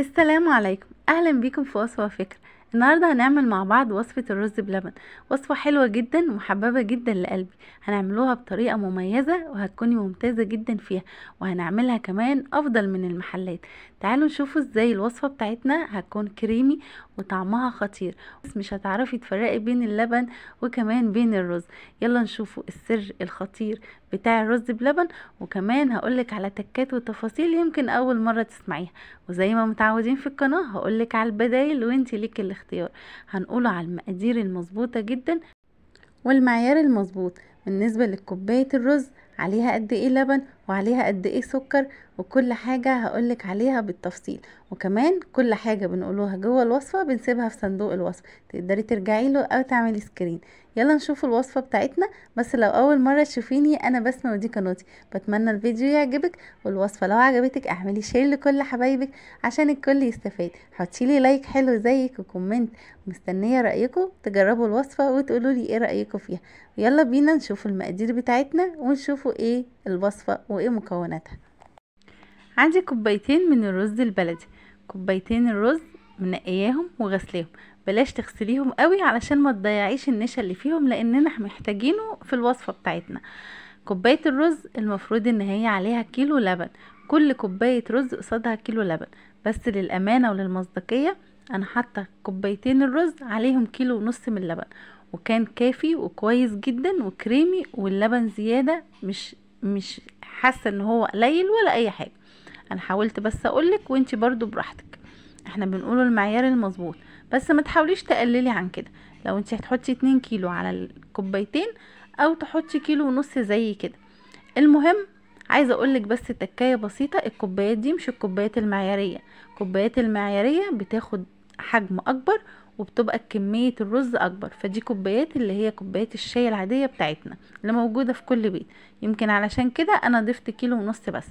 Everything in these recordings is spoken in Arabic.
السلام عليكم اهلا بيكم في وصفه وفكره النهارده هنعمل مع بعض وصفه الرز بلبن وصفه حلوه جدا ومحببه جدا لقلبي هنعملوها بطريقه مميزه وهتكوني ممتازه جدا فيها وهنعملها كمان افضل من المحلات تعالوا نشوفوا ازاي الوصفه بتاعتنا هتكون كريمي وطعمها خطير بس مش هتعرفي تفرقي بين اللبن وكمان بين الرز يلا نشوفوا السر الخطير بتاع الرز بلبن وكمان هقولك على تكات وتفاصيل يمكن اول مره تسمعيها وزي ما متعودين في القناه هقولك على البدايل وانت ليك الاختيار هنقوله على المقادير المظبوطه جدا والمعيار المظبوط بالنسبه لكوبايه الرز عليها قد ايه لبن وعليها قد ايه سكر وكل حاجة هقولك عليها بالتفصيل وكمان كل حاجة بنقولوها جوه الوصفة بنسيبها في صندوق الوصف تقدري ترجعي له او تعملي سكرين يلا نشوف الوصفة بتاعتنا بس لو اول مرة تشوفيني انا بسمة ودي قناتي بتمنى الفيديو يعجبك والوصفة لو عجبتك اعملي شير لكل حبايبك عشان الكل يستفاد حطيلي لايك حلو زيك وكومنت مستنية رأيكم تجربوا الوصفة وتقولوا لي ايه رأيكم فيها يلا بينا نشوف المقادير بتاعتنا ونشوفوا ايه الوصفة وايه مكوناتها عندي كوبايتين من الرز البلدي كوبايتين الرز منقياهم وغسلاهم بلاش تغسليهم قوي علشان ما تضيعيش النشا اللي فيهم لاننا محتاجينه في الوصفه بتاعتنا كوبايه الرز المفروض ان هي عليها كيلو لبن كل كوبايه رز قصادها كيلو لبن بس للامانه وللمصداقيه انا حاطه كوبايتين الرز عليهم كيلو ونص من اللبن وكان كافي وكويس جدا وكريمي واللبن زياده مش مش حاسه ان هو قليل ولا اي حاجه انا حاولت بس اقولك وانتي برضو براحتك احنا بنقوله المعيار المظبوط بس ما تحاوليش تقللي عن كده لو انت هتحطي اتنين كيلو على الكوبايتين او تحطي كيلو ونص زي كده المهم عايزه اقولك بس تكايه بسيطه الكوبايات دي مش الكوبايات المعياريه الكوبايات المعياريه بتاخد حجم اكبر وبتبقى كمية الرز اكبر فدي كوبايات اللي هي كوبايات الشاي العادية بتاعتنا اللي موجودة في كل بيت يمكن علشان كده انا ضفت كيلو ونص بس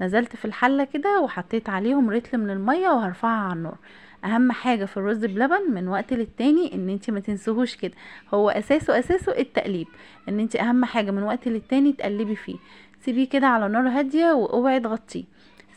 نزلت في الحلة كده وحطيت عليهم رتل من المية وهرفعها على النار اهم حاجه في الرز بلبن من وقت للتاني ان انت ما تنسوهوش كده هو اساسه اساسه التقليب ان انت اهم حاجه من وقت للتاني تقلبي فيه سيبيه كده على نار هاديه واوعي تغطيه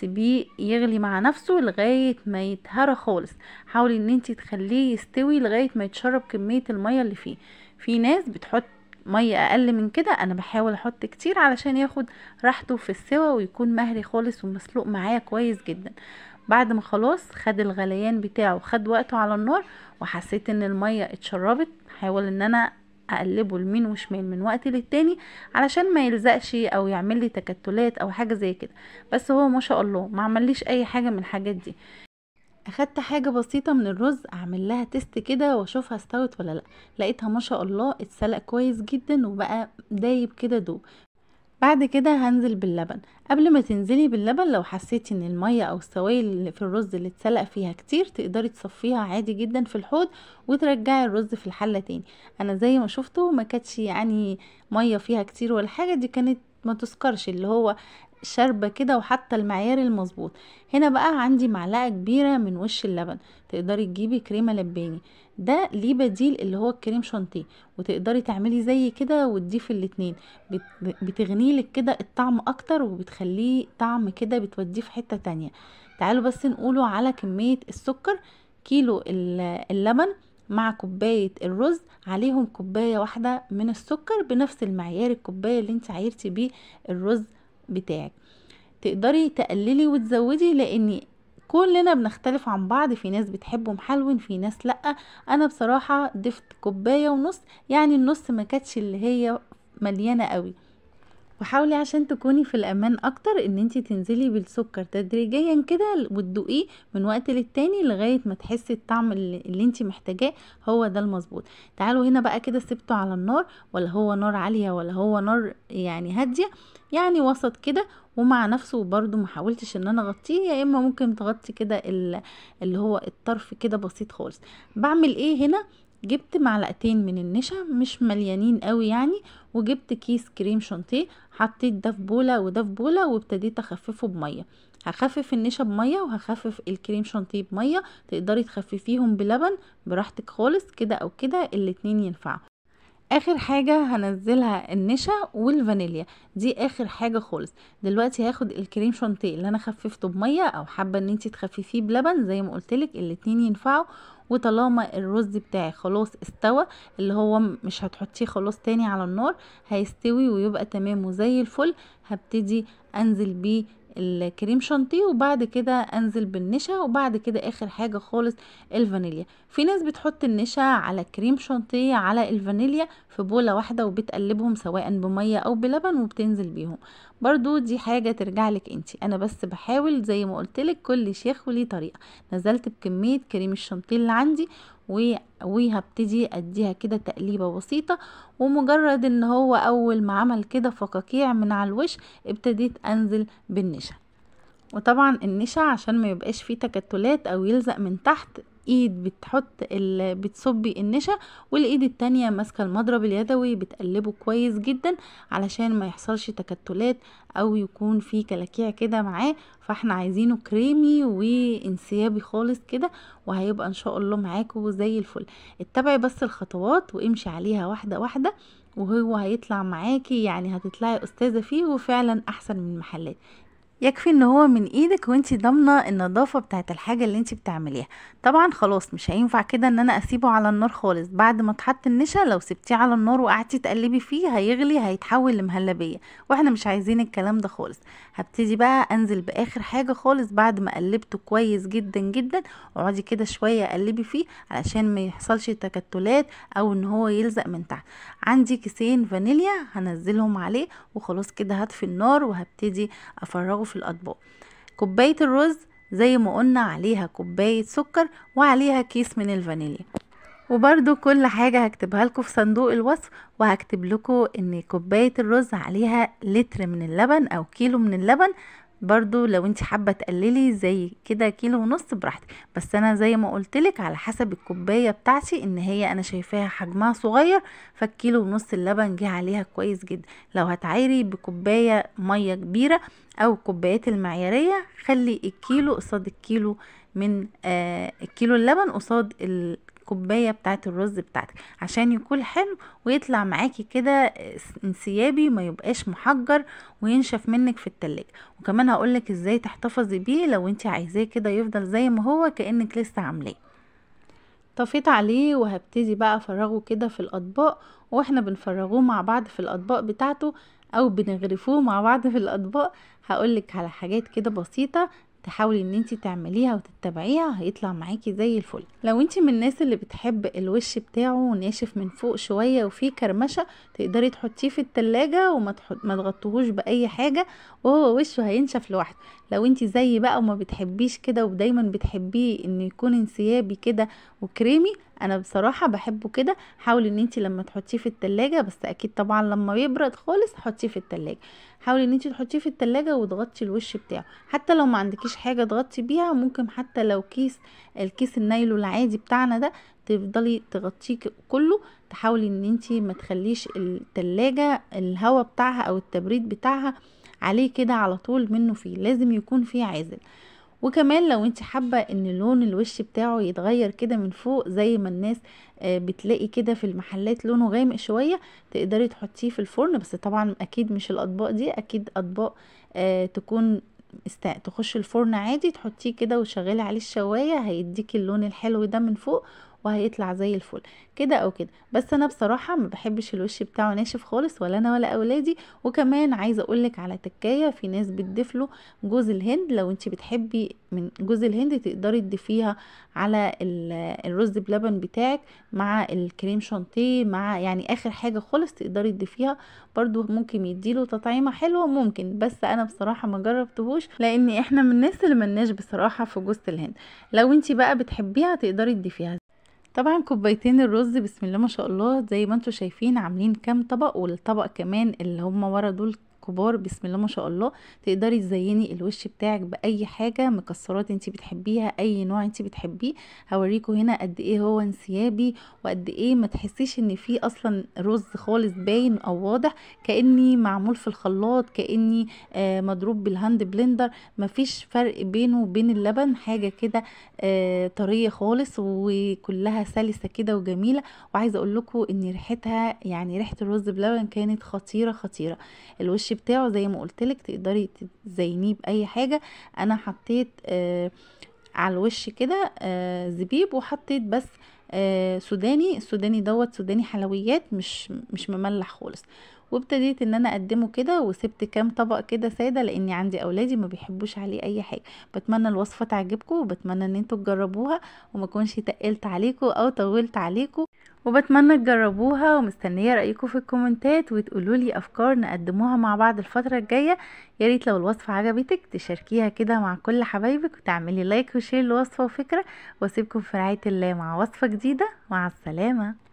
سيبيه يغلي مع نفسه لغايه ما يتهرى خالص حاولي ان انت تخليه يستوي لغايه ما يتشرب كميه الميه اللي فيه في ناس بتحط ميه اقل من كده انا بحاول احط كتير علشان ياخد راحته في السوا ويكون مهري خالص ومسلوق معايا كويس جدا بعد ما خلاص خد الغليان بتاعه خد وقته على النار وحسيت ان الميه اتشربت حاول ان انا اقلبه لمين وشمال من وقت للتاني علشان ما يلزقش او يعمل لي تكتلات او حاجه زي كده بس هو ما شاء الله ما عملليش اي حاجه من الحاجات دي اخدت حاجه بسيطه من الرز اعمل لها تيست كده واشوفها استوت ولا لا لقيتها ما شاء الله اتسلق كويس جدا وبقى دايب كده دوب بعد كده هنزل باللبن قبل ما تنزلي باللبن لو حسيتي ان الميه او السوائل اللي في الرز اللي اتسلق فيها كتير تقدري تصفيها عادي جدا في الحوض وترجعي الرز في الحله تاني انا زي ما شفته ما كانتش يعني ميه فيها كتير ولا حاجه دي كانت ما تسكرش اللي هو شاربة كده وحتى المعيار المظبوط هنا بقى عندي معلقة كبيرة من وش اللبن تقدري تجيبي كريمة لباني ده ليه بديل اللي هو الكريم شانتيه وتقدري تعملي زي كده وتضيفي الاتنين بتغنيلك لك كده الطعم اكتر وبتخليه طعم كده بتوديه في حتة تانية تعالوا بس نقوله على كمية السكر كيلو اللبن مع كوباية الرز عليهم كوباية واحدة من السكر بنفس المعيار الكوباية اللي انت عايرتي بيه الرز بتاعك تقدري تقللي وتزودي لان كلنا بنختلف عن بعض في ناس بتحبه محلون في ناس لا انا بصراحه ضفت كوبايه ونص يعني النص ما كانتش اللي هي مليانه قوي وحاولي عشان تكوني في الامان اكتر ان انت تنزلي بالسكر تدريجيا كده وتدوقيه من وقت للتاني لغايه ما تحسي الطعم اللي انت محتاجاه هو ده المظبوط تعالوا هنا بقى كده سبته على النار ولا هو نار عاليه ولا هو نار يعني هاديه يعني وسط كده ومع نفسه برضو ما حاولتش ان انا اغطيه يا اما ممكن تغطي كده اللي هو الطرف كده بسيط خالص بعمل ايه هنا جبت معلقتين من النشا مش مليانين قوي يعني وجبت كيس كريم شانتيه حطيت ده في بوله وده في بوله وابتديت اخففه بميه هخفف النشا بميه وهخفف الكريم شانتيه بميه تقدري تخففيهم بلبن براحتك خالص كده او كده الاتنين ينفعوا اخر حاجه هنزلها النشا والفانيليا دي اخر حاجه خالص دلوقتي هاخد الكريم شانتيه اللي انا خففته بميه او حابه ان انت تخففيه بلبن زي ما قلتلك الاتنين ينفعوا وطالما الرز بتاعي خلاص استوى اللي هو مش هتحطيه خلاص تاني على النار هيستوي ويبقى تمام وزي الفل هبتدي انزل بيه الكريم شانتيه وبعد كده انزل بالنشا وبعد كده اخر حاجه خالص الفانيليا في ناس بتحط النشا على كريم شانتيه على الفانيليا في بوله واحده وبتقلبهم سواء بميه او بلبن وبتنزل بيهم برضو دي حاجه ترجع لك انتي انا بس بحاول زي ما قلتلك كل شيخ وليه طريقه نزلت بكميه كريم الشانتيه اللي عندي وهبتدي اديها كده تقليبه بسيطه ومجرد ان هو اول ما عمل كده فقاقيع من على الوش ابتديت انزل بالنشا وطبعا النشا عشان ما يبقاش فيه تكتلات او يلزق من تحت ايد بتحط بتصبي النشا والايد التانية ماسكه المضرب اليدوي بتقلبه كويس جدا علشان ما يحصلش تكتلات او يكون في كلاكيع كده معاه فاحنا عايزينه كريمي وانسيابي خالص كده وهيبقى ان شاء الله معاكم زي الفل اتبعي بس الخطوات وامشي عليها واحده واحده وهو هيطلع معاكي يعني هتطلعي استاذه فيه وفعلا احسن من المحلات يكفي ان هو من ايدك وانتي ضامنه النظافه بتاعه الحاجه اللي انتي بتعمليها طبعا خلاص مش هينفع كده ان انا اسيبه على النار خالص بعد ما اتحط النشا لو سبتيه على النار وقعدتي تقلبي فيه هيغلي هيتحول لمهلبيه واحنا مش عايزين الكلام ده خالص هبتدي بقى انزل باخر حاجه خالص بعد ما قلبته كويس جدا جدا اقعدي كده شويه قلبي فيه علشان ما يحصلش تكتلات او ان هو يلزق من تحت عندي كيسين فانيليا هنزلهم عليه وخلاص كده هطفي النار وهبتدي افرغه في الاطباق كوبايه الرز زي ما قلنا عليها كوبايه سكر وعليها كيس من الفانيليا وبرده كل حاجة هكتبها لكم في صندوق الوصف وهكتب لكم ان كوباية الرز عليها لتر من اللبن او كيلو من اللبن برضو لو انت حابه تقللي زي كده كيلو ونص براحتك بس انا زي ما قلتلك على حسب الكوبايه بتاعتي ان هي انا شايفاها حجمها صغير فالكيلو ونص اللبن جه عليها كويس جدا لو هتعايري بكوبايه ميه كبيره او الكوبايات المعياريه خلي الكيلو قصاد الكيلو من آه الكيلو اللبن قصاد الكوبايه بتاعت الرز بتاعتك عشان يكون حلو ويطلع معاكي كده آه، انسيابي ما يبقاش محجر وينشف منك في التلاجة وكمان هقولك ازاي تحتفظي بيه لو انت عايزاه كده يفضل زي ما هو كانك لسه عاملاه طفيت عليه وهبتدي بقى افرغه كده في الاطباق واحنا بنفرغوه مع بعض في الاطباق بتاعته او بنغرفوه مع بعض في الاطباق هقولك على حاجات كده بسيطة تحاولي ان انت تعمليها وتتبعيها هيطلع معاكي زي الفل لو انت من الناس اللي بتحب الوش بتاعه ناشف من فوق شويه وفيه كرمشه تقدري تحطيه في التلاجة وما ما تغطيهوش باي حاجه وهو وشه هينشف لوحده لو انت زي بقى وما بتحبيش كده ودايما بتحبيه ان يكون انسيابي كده وكريمي انا بصراحه بحبه كده حاولي ان انت لما تحطيه في التلاجة بس اكيد طبعا لما يبرد خالص حطيه في التلاجة حاولي ان انت تحطيه في التلاجة وتغطي الوش بتاعه حتى لو ما عندكيش حاجه تغطي بيها ممكن حتى لو كيس الكيس النايلو العادي بتاعنا ده تفضلي تغطيه كله تحاولي ان انت ما تخليش التلاجة الهواء بتاعها او التبريد بتاعها عليه كده على طول منه فيه لازم يكون فيه عازل وكمان لو انت حابة ان لون الوش بتاعه يتغير كده من فوق زي ما الناس آه، بتلاقي كده في المحلات لونه غامق شوية تقدري تحطيه في الفرن بس طبعا اكيد مش الاطباق دي اكيد اطباق آه، تكون است... تخش الفرن عادي تحطيه كده وشغلي عليه الشوايه هيديكي اللون الحلو ده من فوق وهيطلع زي الفل كده او كده بس انا بصراحه ما بحبش الوش بتاعه ناشف خالص ولا انا ولا اولادي وكمان عايزه اقولك على تكايه في ناس بتضيف له جوز الهند لو انت بتحبي من جوز الهند تقدري تضيفيها على الرز بلبن بتاعك مع الكريم شانتيه مع يعني اخر حاجه خالص تقدري تضيفيها برده ممكن يديله تطعيمه حلوه ممكن بس انا بصراحه ما جربتهوش لان احنا من الناس اللي ملناش بصراحه في جوز الهند لو انت بقى بتحبيها تقدري تضيفيها طبعا كوبايتين الرز بسم الله ما شاء الله زي ما انتم شايفين عاملين كام طبق والطبق كمان اللي هم ورا دول كبار بسم الله ما شاء الله تقدري تزيني الوش بتاعك باي حاجه مكسرات انت بتحبيها اي نوع انت بتحبيه هوريكم هنا قد ايه هو انسيابي وقد ايه ما تحسيش ان في اصلا رز خالص باين او واضح كاني معمول في الخلاط كاني آه مضروب بالهاند بلندر مفيش فرق بينه وبين اللبن حاجه كده آه طريه خالص وكلها سلسه كده وجميله وعايزه اقول لكم ان ريحتها يعني ريحه الرز بلبن كانت خطيره خطيره الوش بتاعه زي ما قلتلك تقدري تزينيه باي حاجه انا حطيت آه على الوش كده آه زبيب وحطيت بس آه سوداني السوداني دوت سوداني حلويات مش مش مملح خالص وابتديت ان انا اقدمه كده وسبت كام طبق كده ساده لاني عندي اولادي ما بيحبوش عليه اي حاجه بتمنى الوصفه تعجبكم وبتمنى ان انتوا تجربوها وما اكونش تقلت عليكم او طولت عليكم وبتمنى تجربوها ومستنيه رايكم في الكومنتات وتقولولي افكار نقدموها مع بعض الفتره الجايه ياريت لو الوصفه عجبتك تشاركيها كده مع كل حبايبك وتعملي لايك وشير الوصفه وفكره واسيبكم في رعايه الله مع وصفه جديده مع السلامه